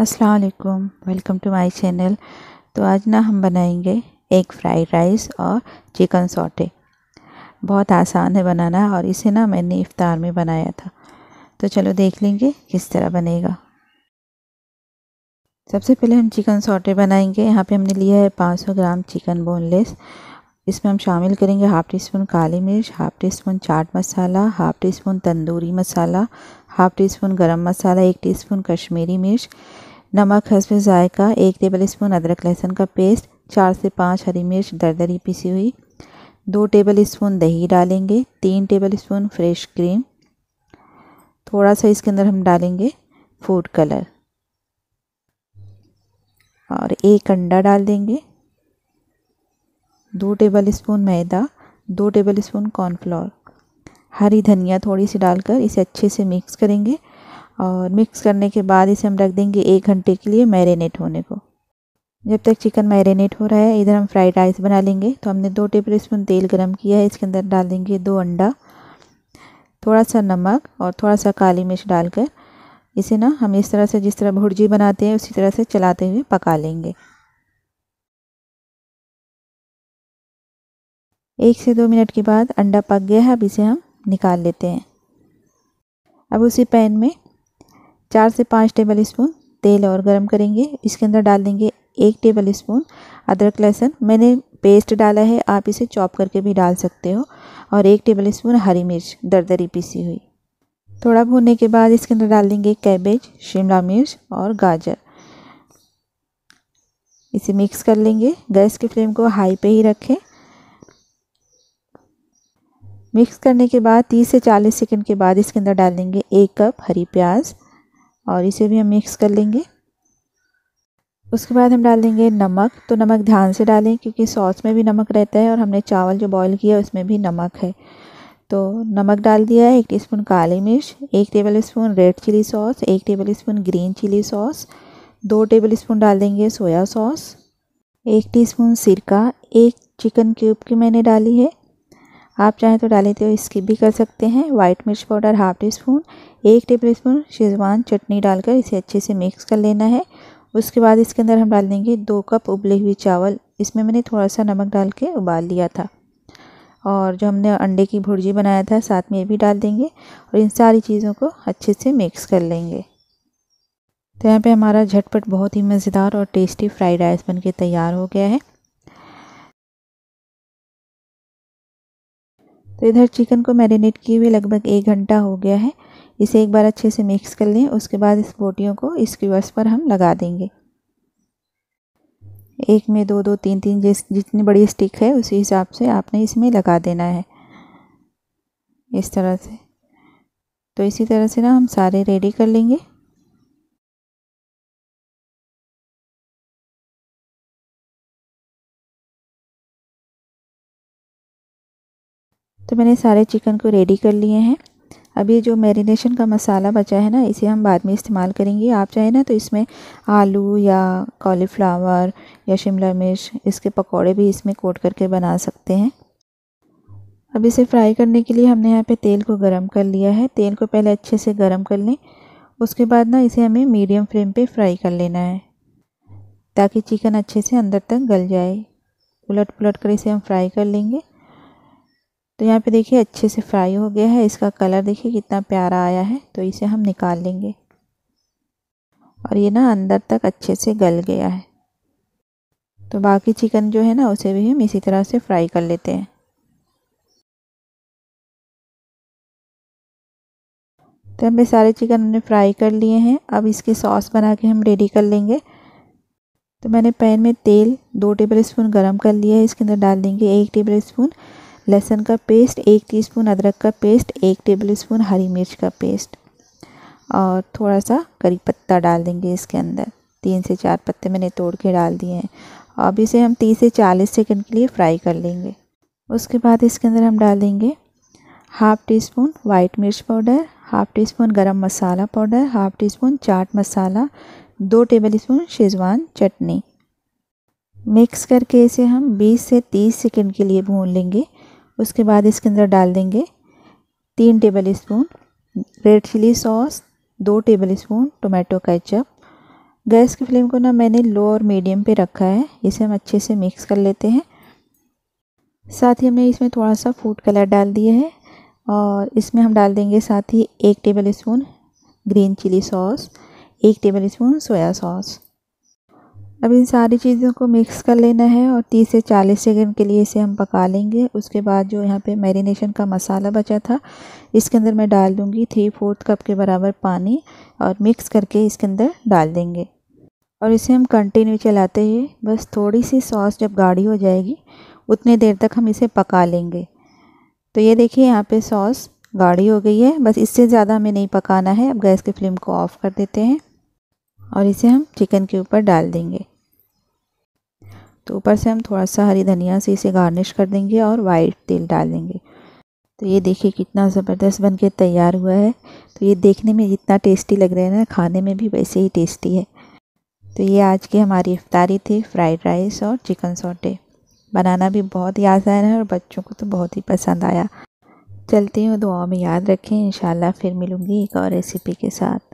अस्सलाम welcome to my channel तो आज ना हम बनाएंगे एक फ्राइड राइस और चिकन सोटे बहुत आसान है बनाना और इसे ना मैंने इफ़ार में बनाया था तो चलो देख लेंगे किस तरह बनेगा सबसे पहले हम चिकन सोटे बनाएंगे यहाँ पे हमने लिया है 500 ग्राम चिकन बोनलेस इसमें हम शामिल करेंगे हाफ़ टी स्पून काली मिर्च half teaspoon chaat masala half teaspoon tandoori masala half teaspoon garam masala एक टी स्पून कश्मीरी मिर्च नमक हसब ज़ायका एक टेबल स्पून अदरक लहसुन का पेस्ट चार से पाँच हरी मिर्च दरदरी पिसी हुई दो टेबल स्पून दही डालेंगे तीन टेबल स्पून फ्रेश क्रीम थोड़ा सा इसके अंदर हम डालेंगे फूड कलर और एक अंडा डाल देंगे दो टेबल स्पून मैदा दो टेबल स्पून कॉर्नफ्लोर हरी धनिया थोड़ी सी डालकर इसे अच्छे से मिक्स करेंगे और मिक्स करने के बाद इसे हम रख देंगे एक घंटे के लिए मैरिनेट होने को जब तक चिकन मैरिनेट हो रहा है इधर हम फ्राइड राइस बना लेंगे तो हमने दो टेबल स्पून तेल गरम किया है इसके अंदर डाल देंगे दो अंडा थोड़ा सा नमक और थोड़ा सा काली मिर्च डालकर इसे ना हम इस तरह से जिस तरह भुर्जी बनाते हैं उसी तरह से चलाते हुए पका लेंगे एक से दो मिनट के बाद अंडा पक गया है अब इसे हम निकाल लेते हैं अब उसी पैन में चार से पाँच टेबल स्पून तेल और गरम करेंगे इसके अंदर डाल देंगे एक टेबल स्पून अदरक लहसुन मैंने पेस्ट डाला है आप इसे चॉप करके भी डाल सकते हो और एक टेबल स्पून हरी मिर्च दरदरी पीसी हुई थोड़ा भूनने के बाद इसके अंदर डाल देंगे कैबेज शिमला मिर्च और गाजर इसे मिक्स कर लेंगे गैस के फ्लेम को हाई पे ही रखें मिक्स करने के बाद 30 से 40 सेकंड के बाद इसके अंदर डाल देंगे एक कप हरी प्याज और इसे भी हम मिक्स कर लेंगे उसके बाद हम डाल देंगे नमक तो नमक ध्यान से डालें क्योंकि सॉस में भी नमक रहता है और हमने चावल जो बॉईल किया है उसमें भी नमक है तो नमक डाल दिया है एक टीस्पून काली मिर्च एक tablespoon red chilli sauce एक tablespoon green chilli sauce दो टेबल स्पून डाल देंगे सोया सॉस एक स्पून सिरका एक चिकन क्यूब की मैंने डाली है आप चाहें तो डालें तो स्किप भी कर सकते हैं वाइट मिर्च पाउडर हाफ टी स्पून एक टेबल स्पून शेजवान चटनी डालकर इसे अच्छे से मिक्स कर लेना है उसके बाद इसके अंदर हम डाल देंगे दो कप उबले हुए चावल इसमें मैंने थोड़ा सा नमक डाल के उबाल लिया था और जो हमने अंडे की भुर्जी बनाया था साथ में ये भी डाल देंगे और इन सारी चीज़ों को अच्छे से मिक्स कर लेंगे तो यहाँ पे हमारा झटपट बहुत ही मज़ेदार और टेस्टी फ्राइड राइस बनके तैयार हो गया है तो इधर चिकन को मैरिनेट किए हुए लगभग एक घंटा हो गया है इसे एक बार अच्छे से मिक्स कर लें उसके बाद इस बोटियों को इस स्क्यूअर्स पर हम लगा देंगे एक में दो दो तीन तीन जिस जितनी बड़ी स्टिक है उसी हिसाब से आपने इसमें लगा देना है इस तरह से तो इसी तरह से ना हम सारे रेडी कर लेंगे तो मैंने सारे चिकन को रेडी कर लिए हैं अभी जो मैरिनेशन का मसाला बचा है ना इसे हम बाद में इस्तेमाल करेंगे आप चाहें ना तो इसमें आलू या कॉलीफ्लावर या शिमला मिर्च इसके पकौड़े भी इसमें कोट करके बना सकते हैं अब इसे फ्राई करने के लिए हमने यहाँ पे तेल को गरम कर लिया है तेल को पहले अच्छे से गरम कर लें उसके बाद ना इसे हमें मीडियम फ्लेम पे फ्राई कर लेना है ताकि चिकन अच्छे से अंदर तक गल जाए उलट पुलट कर इसे हम फ्राई कर लेंगे तो यहाँ पे देखिए अच्छे से फ्राई हो गया है इसका कलर देखिए कितना प्यारा आया है तो इसे हम निकाल लेंगे और ये ना अंदर तक अच्छे से गल गया है तो बाकी चिकन जो है ना उसे भी हम इसी तरह से फ्राई कर लेते हैं तो हमें सारे चिकन हमने फ्राई कर लिए हैं अब इसके सॉस बना के हम रेडी कर लेंगे तो मैंने पैन में तेल दो टेबल स्पून गर्म कर लिया है इसके अंदर डाल देंगे एक टेबल स्पून लहसुन का पेस्ट एक टीस्पून अदरक का पेस्ट एक टेबलस्पून हरी मिर्च का पेस्ट और थोड़ा सा करी पत्ता डाल देंगे इसके अंदर तीन से चार पत्ते मैंने तोड़ के डाल दिए हैं अब इसे हम तीस से चालीस सेकंड के लिए फ्राई कर लेंगे उसके बाद इसके अंदर हम डाल देंगे हाफ़ टी स्पून वाइट मिर्च powder half teaspoon garam masala powder half teaspoon chaat masala दो टेबल स्पून शेजवान चटनी मिक्स करके इसे हम 20 से 30 सेकंड के लिए भून लेंगे उसके बाद इसके अंदर डाल देंगे तीन tablespoon red chilli sauce दो tablespoon tomato ketchup gas की फ्लेम को ना मैंने लो और मीडियम पे रखा है इसे हम अच्छे से मिक्स कर लेते हैं साथ ही हमने इसमें थोड़ा सा फूड कलर डाल दिया है और इसमें हम डाल देंगे साथ ही एक tablespoon green chilli sauce एक टेबल स्पून सोया सॉस अब इन सारी चीज़ों को मिक्स कर लेना है और 30 से 40 सेकंड के लिए इसे हम पका लेंगे उसके बाद जो यहाँ पे मैरिनेशन का मसाला बचा था इसके अंदर मैं डाल दूँगी थ्री फोर्थ कप के बराबर पानी और मिक्स करके इसके अंदर डाल देंगे और इसे हम कंटिन्यू चलाते हुए बस थोड़ी सी सॉस जब गाढ़ी हो जाएगी उतनी देर तक हम इसे पका लेंगे तो ये देखिए यहाँ पर सॉस गाढ़ी हो गई है बस इससे ज़्यादा हमें नहीं पकाना है अब गैस की फ्लेम को ऑफ़ कर देते हैं और इसे हम चिकन के ऊपर डाल देंगे तो ऊपर से हम थोड़ा सा हरी धनिया से इसे गार्निश कर देंगे और वाइट तेल डाल देंगे तो ये देखिए कितना ज़बरदस्त बनके तैयार हुआ है तो ये देखने में जितना टेस्टी लग रहा है ना खाने में भी वैसे ही टेस्टी है तो ये आज की हमारी इफ्तारी थी फ्राइड राइस और चिकन सोटे बनाना भी बहुत ही आसान है और बच्चों को तो बहुत ही पसंद आया चलती हूँ दुआ में याद रखें इन फिर मिलूँगी एक और रेसिपी के साथ